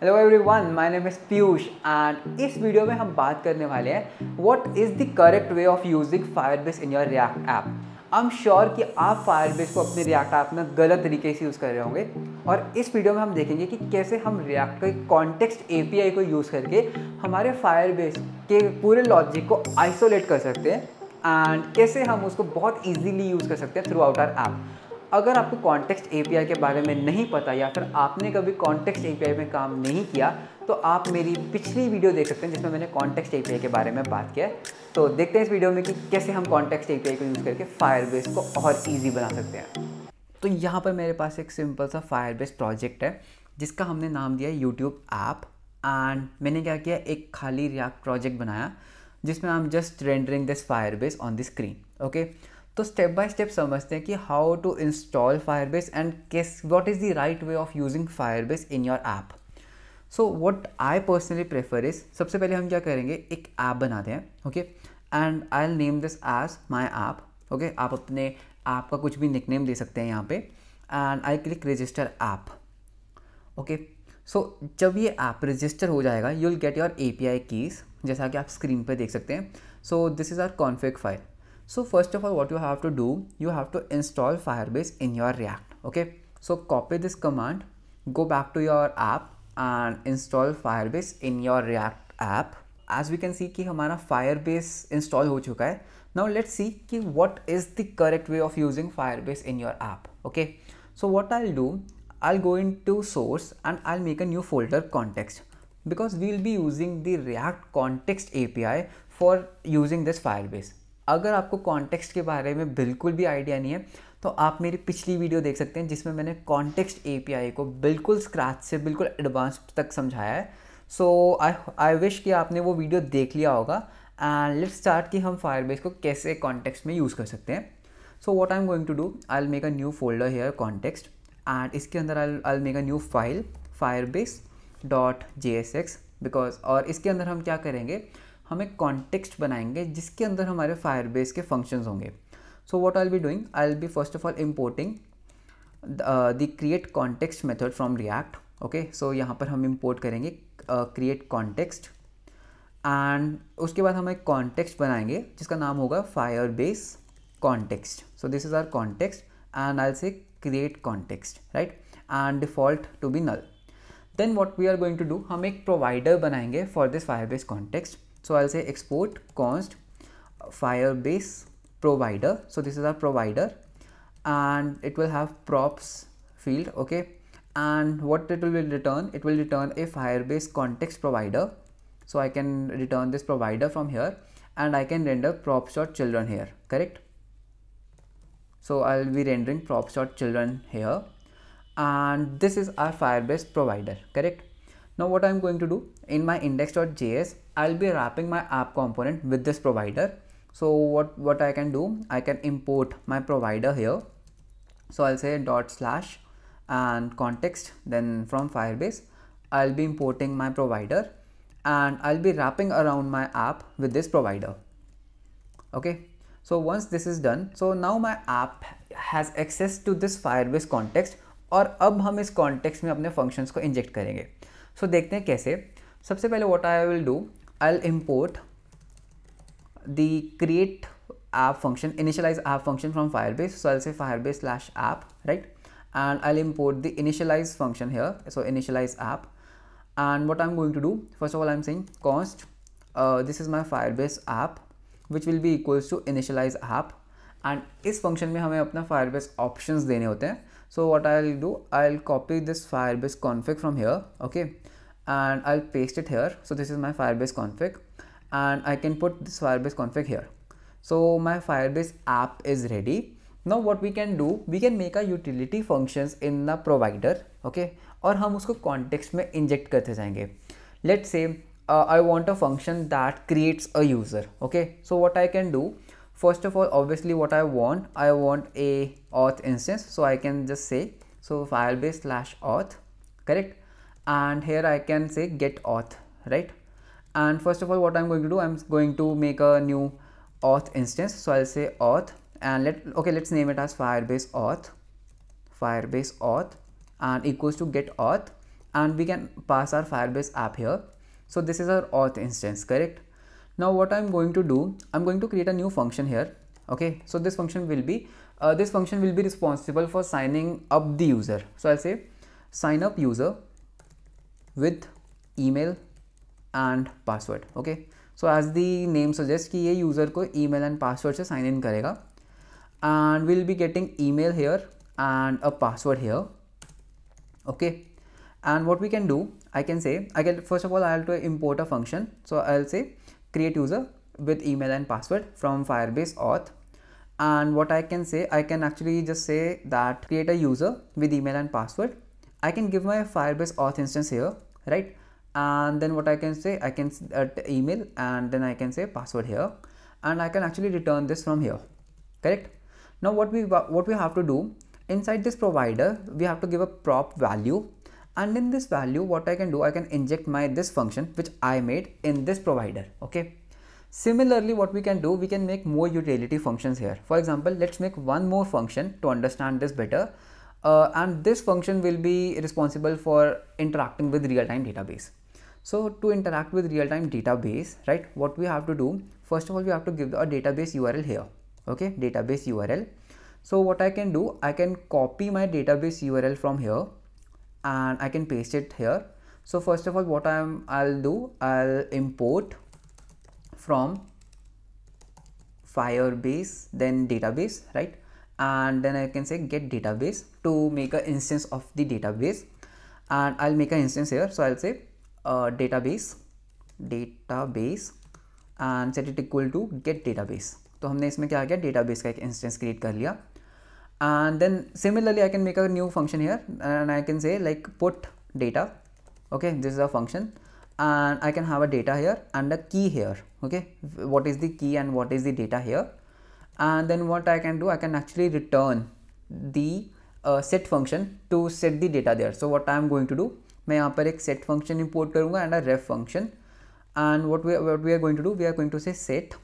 Hello everyone my name is Piyush and इस वीडियो में हम बात करने वाले हैं what is the correct way of using base in your react app I am sure कि आप फायरबेस को अपने रिएक्ट ऐप में गलत तरीके से यूज़ कर रहे होंगे और इस वीडियो में हम देखेंगे कि कैसे हम रिएक्ट के कॉन्टेक्स्ट आई को यूज़ करके हमारे बेस के पूरे लॉजिक को आइसोलेट कर सकते हैं एंड कैसे हम उसको बहुत ईजिली यूज़ कर सकते हैं थ्रू आउट आर ऐप अगर आपको कॉन्टेक्स्ट ए के बारे में नहीं पता या फिर आपने कभी कॉन्टेक्स्ट ए में काम नहीं किया तो आप मेरी पिछली वीडियो देख सकते हैं जिसमें मैंने कॉन्टेक्स्ट ए के बारे में बात किया है तो देखते हैं इस वीडियो में कि कैसे हम कॉन्टेक्स्ट ए को यूज़ करके फायरबेस को और ईजी बना सकते हैं तो यहाँ पर मेरे पास एक सिंपल सा फायरबेस प्रोजेक्ट है जिसका हमने नाम दिया है यूट्यूब ऐप एंड मैंने क्या किया एक खाली रिया प्रोजेक्ट बनाया जिसमें I am just rendering this Firebase on the screen okay तो स्टेप बाय स्टेप समझते हैं कि how to install Firebase and किस what is the right way of using Firebase in your app so what I personally prefer is सबसे पहले हम क्या करेंगे एक ऐप बनाते हैं okay and I name this as my app okay आप अपने ऐप का कुछ भी निकनेम दे सकते हैं यहाँ पे and I click register app okay so जब ये ऐप रजिस्टर हो जाएगा you will get your A P I keys जैसा कि आप स्क्रीन पर देख सकते हैं so this is our config file so first of all what you have to do you have to install firebase in your react okay so copy this command go back to your app and install firebase in your react app as we can see कि हमारा firebase install हो चुका now let's see कि what is the correct way of using firebase in your app okay so what I'll do I'll go into source and I'll make a new folder context because we'll be using the react context API for using this firebase अगर आपको context के बारे में बिल्कुल भी idea नहीं है तो आप मेरी पिछली वीडियो देख सकते हैं जिसमें मैंने कॉन्टेक्स्ट ए को बिल्कुल स्क्रैच से बिल्कुल एडवांस तक समझाया है सो आई आई विश कि आपने वो वीडियो देख लिया होगा एंड लेट्स स्टार्ट कि हम फायरबेस को कैसे कॉन्टेक्स में यूज़ कर सकते हैं so what I am going to do I'll make a new folder here context and इसके अंदर I I make a new file Firebase dot J S X because और इसके अंदर हम क्या करेंगे हम एक कॉन्टेक्स्ट बनाएंगे जिसके अंदर हमारे बेस के फंक्शन होंगे so what I be doing I will be first of all importing the create context method from React okay so यहाँ पर हम इम्पोर्ट करेंगे क्रिएट कॉन्टेक्स्ट एंड उसके बाद हम एक कॉन्टेक्स्ट बनाएंगे जिसका नाम होगा Firebase context so this is our context and I say create context right and default to be null then what we are going to do हम एक प्रोवाइडर बनाएंगे for this Firebase context So I'll say export const firebase provider. So this is our provider and it will have props field. Okay. And what it will return? It will return a firebase context provider. So I can return this provider from here and I can render props.children here. Correct. So I'll be rendering props.children here and this is our firebase provider. Correct. Now what I'm going to do in my index.js, I'll be wrapping my app component with this provider. So what, what I can do, I can import my provider here. So I'll say dot slash and context then from Firebase, I'll be importing my provider and I'll be wrapping around my app with this provider. Okay. So once this is done, so now my app has access to this Firebase context Or अब हम इस context में अपने functions को inject करेंगे सो so, देखते हैं कैसे सबसे पहले what I will do I will import the create app function initialize app function from firebase so i'll say firebase slash app right and i'll import the initialize function here so initialize app and what i'm going to do first of all i'm saying const uh, this is my firebase app which will be equals to initialize app and इस function में हमें अपना Firebase option देने होते हैं so what I do I'll copy this Firebase config from here okay and I paste it here so this is my Firebase config and I can put this Firebase config here so my Firebase app is ready now what we can do we can make a utility functions in the provider okay और हम उसको context में inject करते जाएंगे let's say I want a function that creates a user okay so what I can do first of all obviously what I want I want a auth instance so I can just say so firebase slash auth correct and here I can say get auth right and first of all what I'm going to do I'm going to make a new auth instance so I'll say auth and let okay let's name it as firebase auth firebase auth and equals to get auth and we can pass our firebase app here so this is our auth instance correct now what i'm going to do i'm going to create a new function here okay so this function will be uh, this function will be responsible for signing up the user so i'll say sign up user with email and password okay so as the name suggests ki ye user ko email and password se sign in karega and we'll be getting email here and a password here okay and what we can do i can say i can first of all i have to import a function so i'll say create user with email and password from Firebase auth. And what I can say, I can actually just say that create a user with email and password. I can give my Firebase auth instance here, right? And then what I can say, I can uh, email and then I can say password here and I can actually return this from here, correct? Now what we, what we have to do inside this provider, we have to give a prop value and in this value what I can do I can inject my this function which I made in this provider okay similarly what we can do we can make more utility functions here for example let's make one more function to understand this better uh, and this function will be responsible for interacting with real-time database so to interact with real-time database right what we have to do first of all we have to give a database url here okay database url so what I can do I can copy my database URL from here and I can paste it here. So first of all, what I'm I'll do, I'll import from Firebase, then database, right? And then I can say get database to make an instance of the database. And I'll make an instance here. So I'll say uh, database, database and set it equal to get database. So we have created किया database का एक instance create कर and then similarly I can make a new function here and I can say like put data okay this is a function and I can have a data here and a key here okay what is the key and what is the data here and then what I can do I can actually return the uh, set function to set the data there so what I am going to do मैं यहाँ पर एक set function import करूँगा and a ref function and what we what we are going to do we are going to say set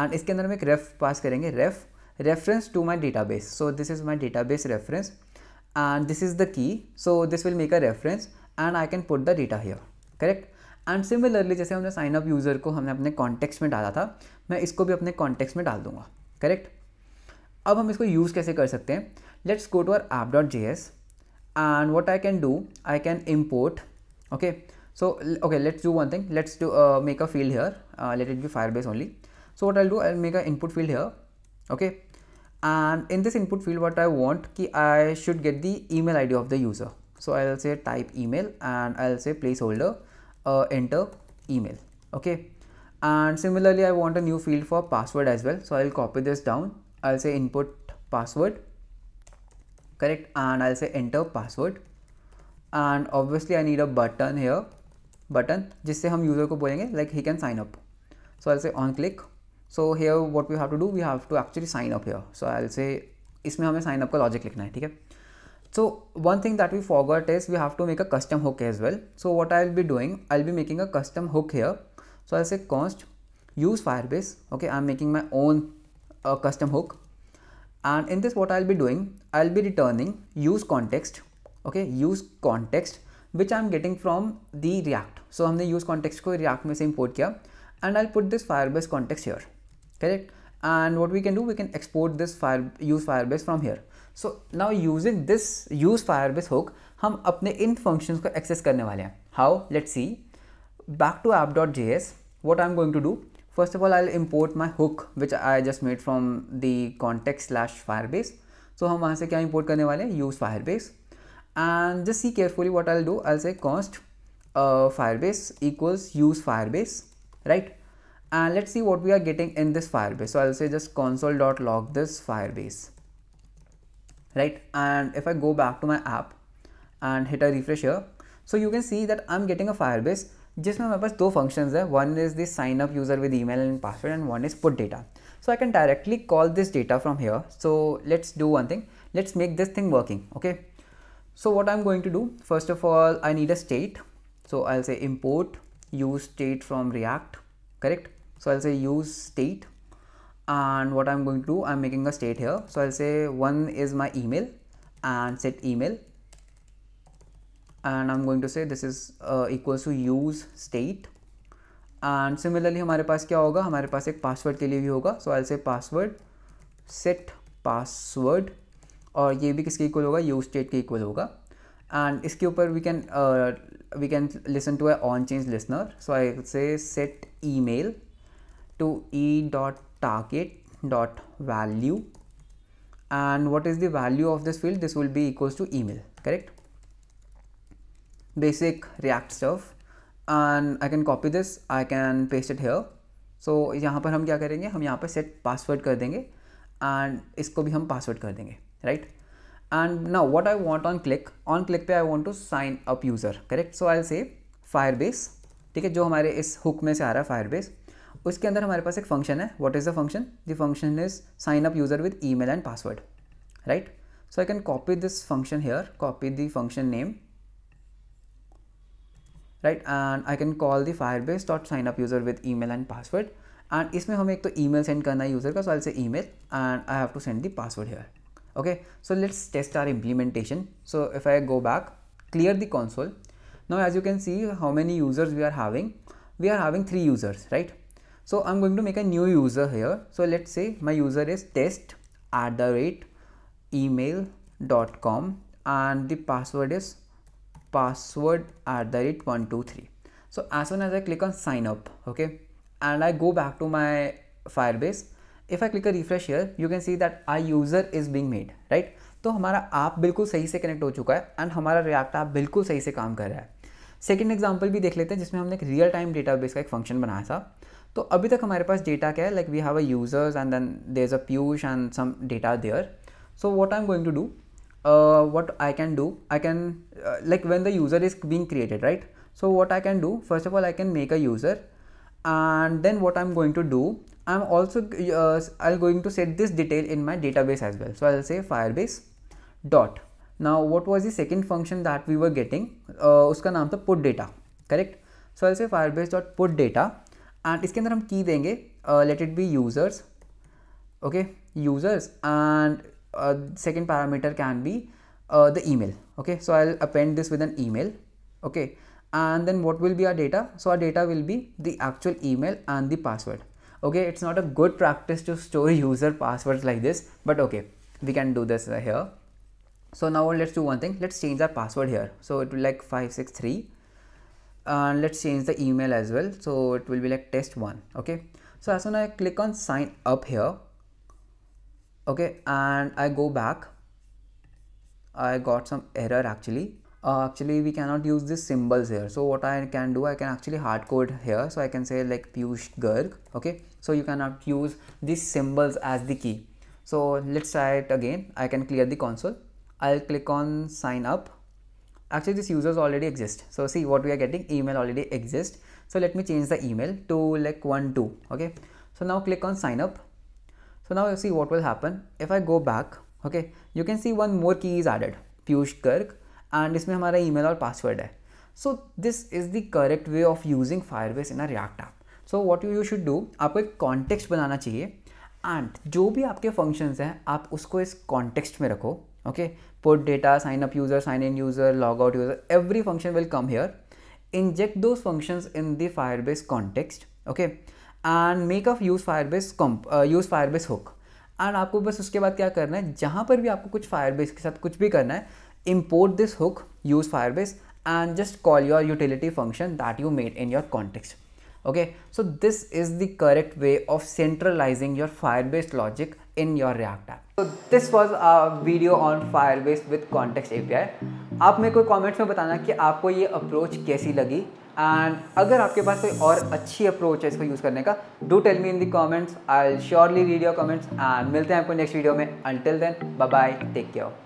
and इसके अंदर हम एक ref pass a ref reference to my database so this is my database reference and this is the key so this will make a reference and I can put the data here correct and similarly jaise humne sign up user ko humne apne context mein dala tha main isko bhi apne context mein dal dunga correct ab hum isko use kaise kar sakte hain let's go to our app.js and what i can do i can import okay so okay let's do one thing let's do uh, make a field here uh, let it be firebase only so what i'll do i'll make a input field here okay and in this input field what I want ki I should get the email ID of the user so I'll say type email and I'll say placeholder uh, enter email okay and similarly I want a new field for password as well so I'll copy this down I'll say input password correct and I'll say enter password and obviously I need a button here button जिससे हम user को बोलेंगे like he can sign up so I'll say on click so here what we have to do we have to actually sign up here so I say इसमें हमें sign up का logic लिखना है ठीक है so one thing that we forgot is we have to make a custom hook as well so what I will be doing I will be making a custom hook here so i'll say const use firebase okay i'm making my own uh, custom hook and in this what i'll be doing i'll be returning use context okay use context which i'm getting from the react so humne use context ko react mein se import kiya and i'll put this firebase context here correct and what we can do we can export this fire use firebase from here so now using this use firebase hook हम अपने इन functions को access करने वाले हैं Let's see. back to app.js what I'm going to do first of all I'll import my hook which I just made from the context slash firebase so हम वहाँ से क्या import करने वाले हैं use firebase and just see carefully what I'll do I'll say const uh, firebase equals use firebase right and let's see what we are getting in this firebase so i'll say just console.log this firebase right and if i go back to my app and hit a refresh here so you can see that i'm getting a firebase जिसमें हमारे two functions there. One is the sign up user with email and password, and one is put data. So I can directly call this data from here. So let's do one thing. let let's make this thing working okay so what i'm going to do first of all i need a state so i'll say import use state from react correct so I'll say use state and what I'm going to do I'm making a state here so I'll say one is my email and set email and I'm going to say this is uh, equals to use state and similarly हमारे पास क्या होगा हमारे पास एक password के लिए भी होगा सो I से पासवर्ड सेट पासवर्ड और ये भी किसके इक्वल होगा यूज स्टेट के इक्वल होगा एंड इसके ऊपर we can we can listen to a on change listener so I say set email to e dot target dot value and what is the value of this field this will be equals to email correct basic react stuff and I can copy this I can paste it here so, yahan par hum kya karenge hum yahan par set password kar denge and isko bhi hum password kar denge right and now what i want on click on click pe i want to sign up user correct so i'll say firebase theek hai jo hamare is hook mein se aa raha firebase उसके अंदर हमारे पास एक function है what is the function the function is sign up user with email and password so I can copy this function here copy the function name right and I can call the firebase dot sign up user with email and password and इसमें हमें एक तो email send करना है user का so I'll say email and I have to send the password here okay so let's test our implementation so if I go back clear the console now as you can see how many users we are having we are having three users right So I'm going to make a new user here. So let's say my user is test at the rate email.com and the password is password at the rate 123. So as soon as I click on sign up, okay, and I go back to my Firebase, if I click a refresh here, you can see that our user is being made, right? तो हमारा आप बिल्कुल सही से connect हो चुका है and हमारा रिएक्ट आप बिल्कुल सही से काम कर रहा है सेकेंड एग्जाम्पल भी देख लेते हैं जिसमें हमने एक रियल टाइम डेटा बेस का एक फंक्शन बनाया था तो अभी तक हमारे पास डेटा क्या है like we have a users and then there is a push and some data there so what I am going to do what I can do I can like when the user is being created right so what I can do first of all I can make a user and then what I am going to do I am also I am going to set this detail in my database as well so I say Firebase dot now what was the second function that we were getting uh, उसका नाम put data, correct? So I'll say Firebase dot put data, and its इसके अंदर हम की देंगे Let it be users, okay? Users, and uh, second parameter can be uh, the email, okay so i'll append this with an email okay and then what will be our data so our data will be the actual email and the password okay it's not a good practice to store user passwords like this but okay we can do this here so now let's do one thing let's change our password here so it will like 563 and uh, let's change the email as well so it will be like test one okay so as soon as i click on sign up here okay and i go back i got some error actually uh, actually we cannot use these symbols here so what i can do i can actually hard code here so i can say like piyush garg okay so you cannot use these symbols as the key so let's try it again i can clear the console I'll click on sign up. Actually, this users already exist. So see what we are getting email already exist. So let me change the email to like one, two. Okay. So now click on sign up. So now you see what will happen. If I go back, okay, you can see one more key is added. Piyush and is हमारा email or password hai. So this is the correct way of using Firebase in a React app. So what you, you should do, आपको context banana चाहिए And जो भी आपके functions हैं आप उसको इस context में rakho okay put data sign up user sign in user log out user every function will come here inject those functions in the firebase context okay and make a use firebase comp uh, use firebase hook And आपको बस उसके बाद क्या karna import this hook use firebase and just call your utility function that you made in your context okay so this is the correct way of centralizing your firebase logic in your react app तो this was a video on fire Firebase with context API आप मेरे को comments में बताना कि आपको ये approach कैसी लगी एंड अगर आपके पास कोई और अच्छी अप्रोच है इसको यूज़ करने का do tell me in the comments I surely read your comments and मिलते हैं आपको नेक्स्ट वीडियो में until then bye bye take care